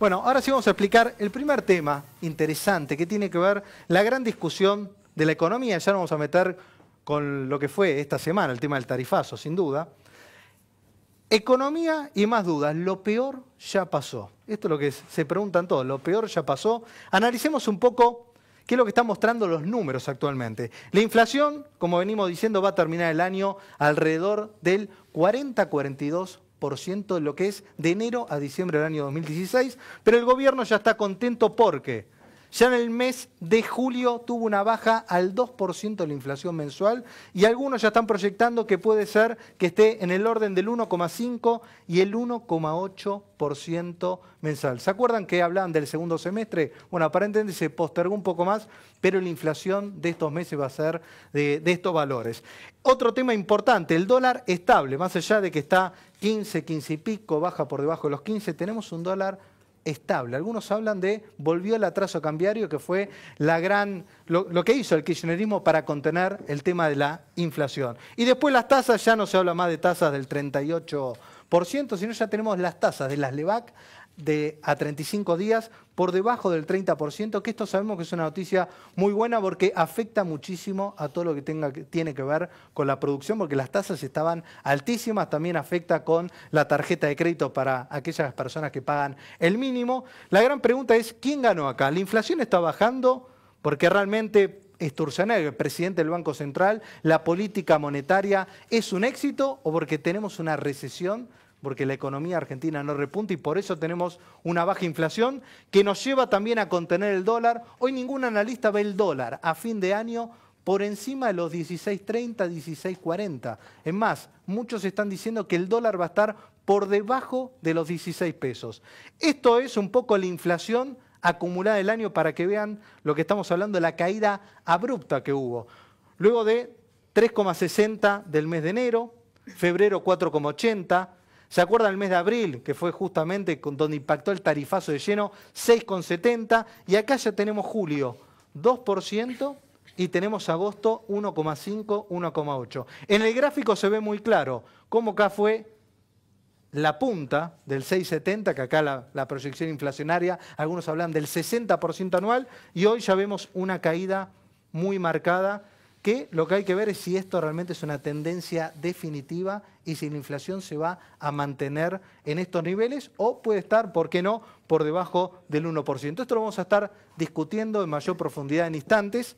Bueno, ahora sí vamos a explicar el primer tema interesante que tiene que ver la gran discusión de la economía. Ya nos vamos a meter con lo que fue esta semana, el tema del tarifazo, sin duda. Economía y más dudas. Lo peor ya pasó. Esto es lo que se preguntan todos. Lo peor ya pasó. Analicemos un poco qué es lo que están mostrando los números actualmente. La inflación, como venimos diciendo, va a terminar el año alrededor del 40-42% de lo que es de enero a diciembre del año 2016, pero el gobierno ya está contento porque ya en el mes de julio tuvo una baja al 2% de la inflación mensual y algunos ya están proyectando que puede ser que esté en el orden del 1,5 y el 1,8% mensual. ¿Se acuerdan que hablaban del segundo semestre? Bueno, aparentemente se postergó un poco más, pero la inflación de estos meses va a ser de, de estos valores. Otro tema importante, el dólar estable, más allá de que está 15, 15 y pico, baja por debajo de los 15, tenemos un dólar estable. Algunos hablan de volvió el atraso cambiario, que fue la gran, lo, que hizo el kirchnerismo para contener el tema de la inflación. Y después las tasas, ya no se habla más de tasas del 38%, sino ya tenemos las tasas de las LEVAC de a 35 días por debajo del 30%, que esto sabemos que es una noticia muy buena porque afecta muchísimo a todo lo que, tenga, que tiene que ver con la producción, porque las tasas estaban altísimas, también afecta con la tarjeta de crédito para aquellas personas que pagan el mínimo. La gran pregunta es, ¿quién ganó acá? ¿La inflación está bajando? Porque realmente Sturzenegger, el presidente del Banco Central, la política monetaria es un éxito o porque tenemos una recesión porque la economía argentina no repunta y por eso tenemos una baja inflación que nos lleva también a contener el dólar. Hoy ningún analista ve el dólar a fin de año por encima de los 16.30, 16.40. Es más, muchos están diciendo que el dólar va a estar por debajo de los 16 pesos. Esto es un poco la inflación acumulada el año para que vean lo que estamos hablando la caída abrupta que hubo. Luego de 3,60 del mes de enero, febrero 4,80, ¿Se acuerdan el mes de abril, que fue justamente donde impactó el tarifazo de lleno? 6,70. Y acá ya tenemos julio, 2%. Y tenemos agosto 1,5, 1,8. En el gráfico se ve muy claro cómo acá fue la punta del 6,70, que acá la, la, proyección inflacionaria, algunos hablan del 60% anual, y hoy ya vemos una caída muy marcada que lo que hay que ver es si esto realmente es una tendencia definitiva y si la inflación se va a mantener en estos niveles o puede estar, ¿por qué no?, por debajo del 1%. Esto lo vamos a estar discutiendo en mayor profundidad en instantes.